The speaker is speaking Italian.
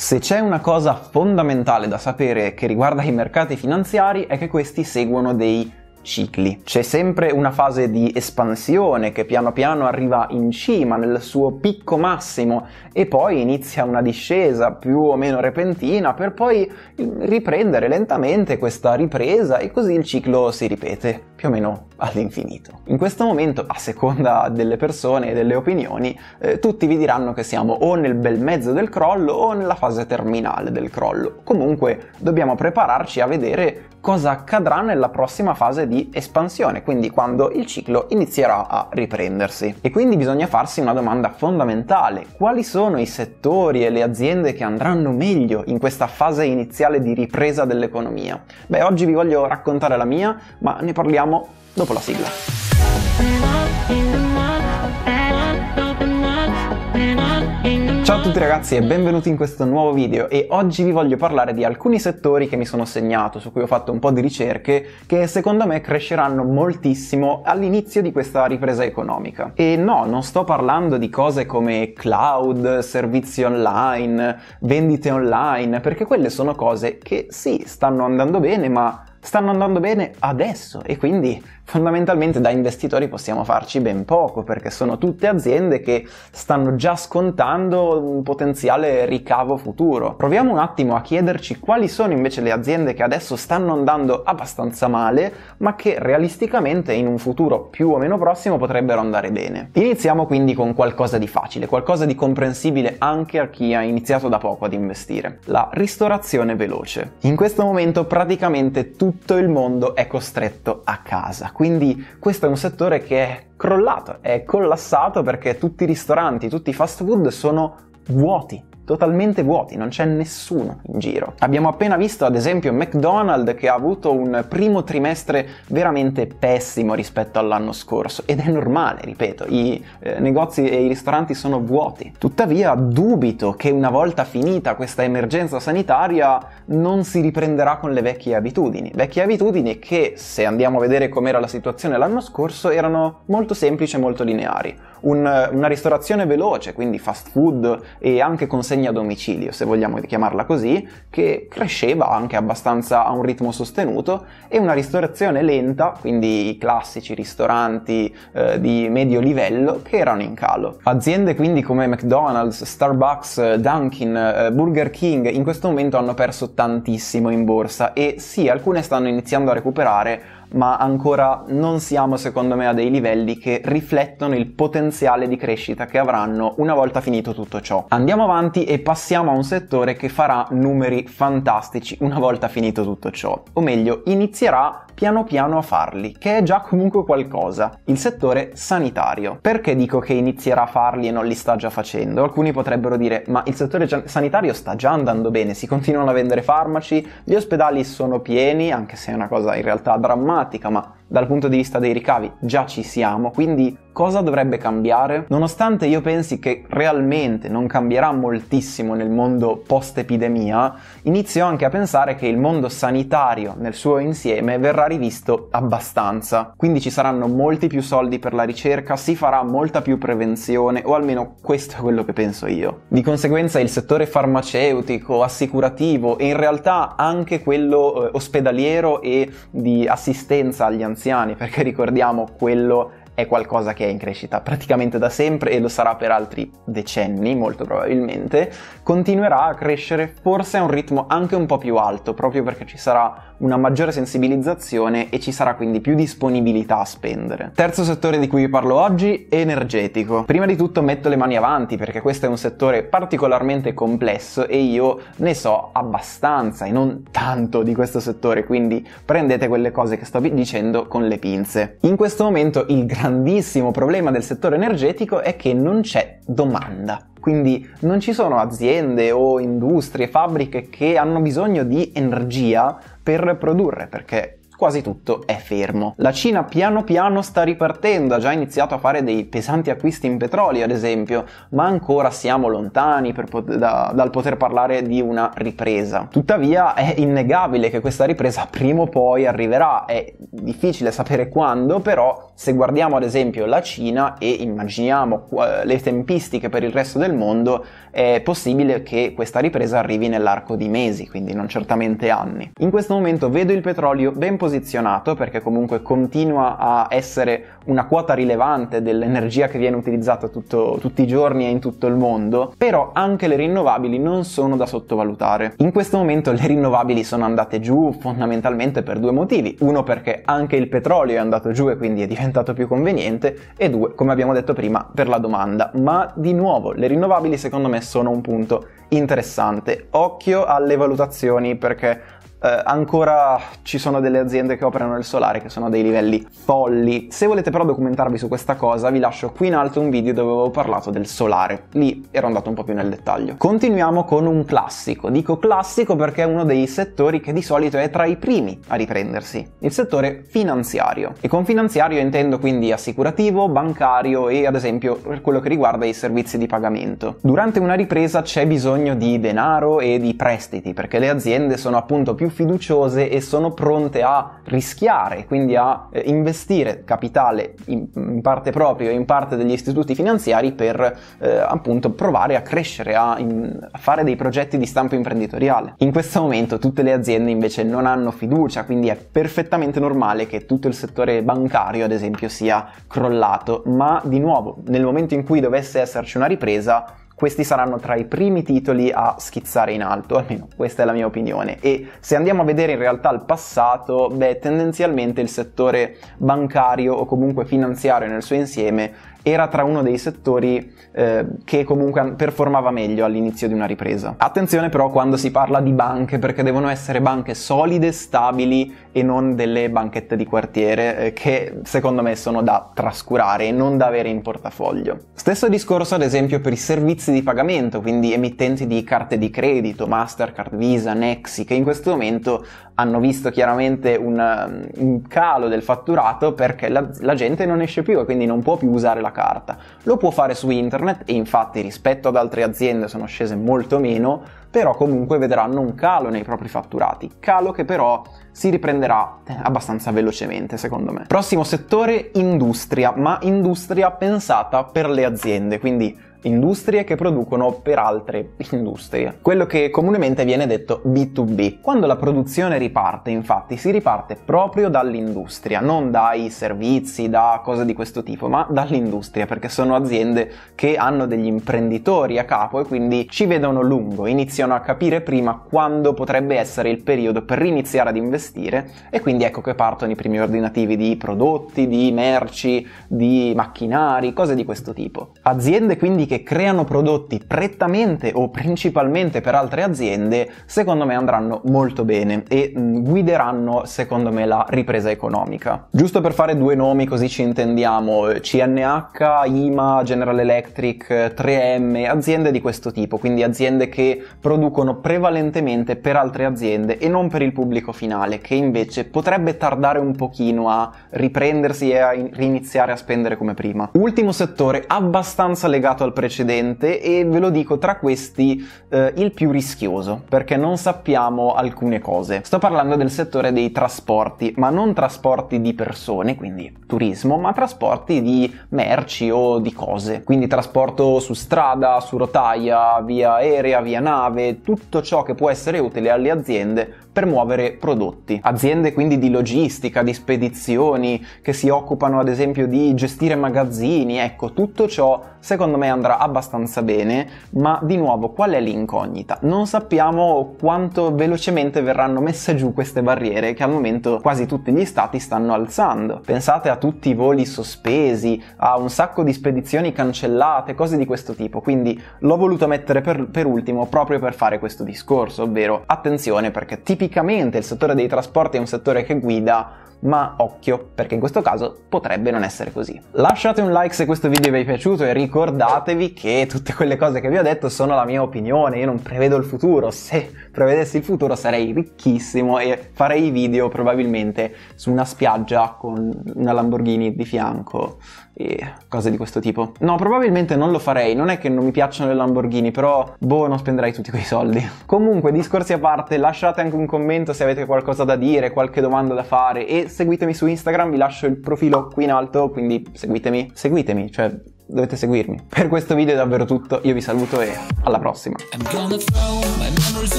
Se c'è una cosa fondamentale da sapere che riguarda i mercati finanziari è che questi seguono dei cicli. C'è sempre una fase di espansione che piano piano arriva in cima, nel suo picco massimo, e poi inizia una discesa più o meno repentina per poi riprendere lentamente questa ripresa e così il ciclo si ripete più o meno all'infinito. In questo momento, a seconda delle persone e delle opinioni, eh, tutti vi diranno che siamo o nel bel mezzo del crollo o nella fase terminale del crollo. Comunque dobbiamo prepararci a vedere cosa accadrà nella prossima fase di espansione, quindi quando il ciclo inizierà a riprendersi. E quindi bisogna farsi una domanda fondamentale, quali sono i settori e le aziende che andranno meglio in questa fase iniziale di ripresa dell'economia? Beh, oggi vi voglio raccontare la mia, ma ne parliamo sentiamo dopo la sigla. Ciao a tutti ragazzi e benvenuti in questo nuovo video e oggi vi voglio parlare di alcuni settori che mi sono segnato, su cui ho fatto un po' di ricerche, che secondo me cresceranno moltissimo all'inizio di questa ripresa economica. E no, non sto parlando di cose come cloud, servizi online, vendite online, perché quelle sono cose che sì, stanno andando bene, ma stanno andando bene adesso e quindi fondamentalmente da investitori possiamo farci ben poco perché sono tutte aziende che stanno già scontando un potenziale ricavo futuro. Proviamo un attimo a chiederci quali sono invece le aziende che adesso stanno andando abbastanza male ma che realisticamente in un futuro più o meno prossimo potrebbero andare bene. Iniziamo quindi con qualcosa di facile, qualcosa di comprensibile anche a chi ha iniziato da poco ad investire. La ristorazione veloce. In questo momento praticamente tutti tutto il mondo è costretto a casa. Quindi questo è un settore che è crollato, è collassato perché tutti i ristoranti, tutti i fast food sono vuoti totalmente vuoti, non c'è nessuno in giro. Abbiamo appena visto ad esempio McDonald's che ha avuto un primo trimestre veramente pessimo rispetto all'anno scorso ed è normale, ripeto, i eh, negozi e i ristoranti sono vuoti. Tuttavia dubito che una volta finita questa emergenza sanitaria non si riprenderà con le vecchie abitudini, vecchie abitudini che se andiamo a vedere com'era la situazione l'anno scorso erano molto semplici e molto lineari un, una ristorazione veloce, quindi fast food e anche consegna a domicilio, se vogliamo chiamarla così, che cresceva anche abbastanza a un ritmo sostenuto, e una ristorazione lenta, quindi i classici ristoranti eh, di medio livello, che erano in calo. Aziende quindi come McDonald's, Starbucks, Dunkin, eh, Burger King in questo momento hanno perso tantissimo in borsa e sì, alcune stanno iniziando a recuperare ma ancora non siamo secondo me a dei livelli che riflettono il potenziale di crescita che avranno una volta finito tutto ciò. Andiamo avanti e passiamo a un settore che farà numeri fantastici una volta finito tutto ciò, o meglio inizierà piano piano a farli, che è già comunque qualcosa, il settore sanitario. Perché dico che inizierà a farli e non li sta già facendo? Alcuni potrebbero dire ma il settore sanitario sta già andando bene, si continuano a vendere farmaci, gli ospedali sono pieni, anche se è una cosa in realtà drammatica, automatica, ma dal punto di vista dei ricavi già ci siamo, quindi cosa dovrebbe cambiare? Nonostante io pensi che realmente non cambierà moltissimo nel mondo post-epidemia, inizio anche a pensare che il mondo sanitario nel suo insieme verrà rivisto abbastanza. Quindi ci saranno molti più soldi per la ricerca, si farà molta più prevenzione, o almeno questo è quello che penso io. Di conseguenza il settore farmaceutico, assicurativo e in realtà anche quello eh, ospedaliero e di assistenza agli anziani anziani, perché ricordiamo quello è qualcosa che è in crescita praticamente da sempre e lo sarà per altri decenni molto probabilmente, continuerà a crescere forse a un ritmo anche un po' più alto, proprio perché ci sarà una maggiore sensibilizzazione e ci sarà quindi più disponibilità a spendere. Terzo settore di cui vi parlo oggi, energetico. Prima di tutto metto le mani avanti perché questo è un settore particolarmente complesso e io ne so abbastanza e non tanto di questo settore, quindi prendete quelle cose che sto dicendo con le pinze. In questo momento il grande grandissimo problema del settore energetico è che non c'è domanda. Quindi non ci sono aziende o industrie, fabbriche che hanno bisogno di energia per produrre, perché quasi tutto è fermo. La Cina piano piano sta ripartendo, ha già iniziato a fare dei pesanti acquisti in petrolio ad esempio, ma ancora siamo lontani pot- da- dal poter parlare di una ripresa. Tuttavia è innegabile che questa ripresa prima o poi arriverà, è difficile sapere quando, però se guardiamo ad esempio la Cina e immaginiamo le tempistiche per il resto del mondo, è possibile che questa ripresa arrivi nell'arco di mesi, quindi non certamente anni. In questo momento vedo il petrolio ben posizionato posizionato perché comunque continua a essere una quota rilevante dell'energia che viene utilizzata tutto, tutti i giorni e in tutto il mondo, però anche le rinnovabili non sono da sottovalutare. In questo momento le rinnovabili sono andate giù fondamentalmente per due motivi, uno perché anche il petrolio è andato giù e quindi è diventato più conveniente e due, come abbiamo detto prima, per la domanda, ma di nuovo le rinnovabili secondo me sono un punto interessante, occhio alle valutazioni perché eh, ancora ci sono delle aziende che operano nel solare che sono a dei livelli folli. Se volete però documentarvi su questa cosa vi lascio qui in alto un video dove avevo parlato del solare, lì ero andato un po' più nel dettaglio. Continuiamo con un classico, dico classico perché è uno dei settori che di solito è tra i primi a riprendersi, il settore finanziario. E con finanziario intendo quindi assicurativo, bancario e ad esempio per quello che riguarda i servizi di pagamento. Durante una ripresa c'è bisogno di denaro e di prestiti perché le aziende sono appunto più più fiduciose e sono pronte a rischiare, quindi a eh, investire capitale in, in, parte proprio e in parte degli istituti finanziari per eh, appunto provare a crescere, a, in, a fare dei progetti di stampo imprenditoriale. In questo momento tutte le aziende invece non hanno fiducia, quindi è perfettamente normale che tutto il settore bancario ad esempio sia crollato, ma di nuovo nel momento in cui dovesse esserci una ripresa questi saranno tra i primi titoli a schizzare in alto, almeno questa è la mia opinione. E se andiamo a vedere in realtà il passato, beh, tendenzialmente il settore bancario o comunque finanziario nel suo insieme era tra uno dei settori eh, che comunque performava meglio all'inizio di una ripresa. Attenzione però quando si parla di banche perché devono essere banche solide, stabili e non delle banchette di quartiere eh, che secondo me sono da trascurare e non da avere in portafoglio. Stesso discorso ad esempio per i servizi di pagamento, quindi emittenti di carte di credito, Mastercard, Visa, Nexi, che in questo momento hanno visto chiaramente un, mm, un calo del fatturato perché la, la gente non esce più e quindi non può più usare la carta. Lo può fare su internet e infatti rispetto ad altre aziende sono scese molto meno, però comunque vedranno un calo nei propri fatturati, calo che però si riprenderà eh, abbastanza velocemente secondo me. Prossimo settore, industria, ma industria pensata per le aziende, quindi industrie che producono per altre industrie. Quello che comunemente viene detto B2B. Quando la produzione riparte, infatti, si riparte proprio dall'industria, non dai servizi, da cose di questo tipo, ma dall'industria, perché sono aziende che hanno degli imprenditori a capo e quindi ci vedono lungo, iniziano a capire prima quando potrebbe essere il periodo per iniziare ad investire e quindi ecco che partono i primi ordinativi di prodotti, di merci, di macchinari, cose di questo tipo. Aziende quindi che creano prodotti prettamente o principalmente per altre aziende, secondo me andranno molto bene e mm, guideranno, secondo me, la ripresa economica. Giusto per fare due nomi così ci intendiamo, CNH, IMA, General Electric, 3M, aziende di questo tipo, quindi aziende che producono prevalentemente per altre aziende e non per il pubblico finale, che invece potrebbe tardare un pochino a riprendersi e a iniziare a spendere come prima. Ultimo settore abbastanza legato al precedente e ve lo dico tra questi eh, il più rischioso perché non sappiamo alcune cose. Sto parlando del settore dei trasporti, ma non trasporti di persone, quindi turismo, ma trasporti di merci o di cose. Quindi trasporto su strada, su rotaia, via aerea, via nave, tutto ciò che può essere utile alle aziende per muovere prodotti. Aziende quindi di logistica, di spedizioni, che si occupano ad esempio di gestire magazzini, ecco, tutto ciò secondo me andrà abbastanza bene, ma di nuovo qual è l'incognita? Non sappiamo quanto velocemente verranno messe giù queste barriere che al momento quasi tutti gli stati stanno alzando. Pensate a tutti i voli sospesi, a un sacco di spedizioni cancellate, cose di questo tipo, quindi l'ho voluto mettere per, per ultimo proprio per fare questo discorso, ovvero attenzione perché ti tipicamente il settore dei trasporti è un settore che guida, ma occhio, perché in questo caso potrebbe non essere così. Lasciate un like se questo video vi è piaciuto e ricordatevi che tutte quelle cose che vi ho detto sono la mia opinione, io non prevedo il futuro, se prevedessi il futuro sarei ricchissimo e farei video probabilmente su una spiaggia con una Lamborghini di fianco e cose di questo tipo. No, probabilmente non lo farei, non è che non mi piacciono le Lamborghini, però boh, non spenderei tutti quei soldi. Comunque, discorsi a parte, lasciate anche un commento se avete qualcosa da dire, qualche domanda da fare e seguitemi su Instagram, vi lascio il profilo qui in alto, quindi seguitemi, seguitemi, cioè dovete seguirmi. Per questo video è davvero tutto, io vi saluto e alla prossima.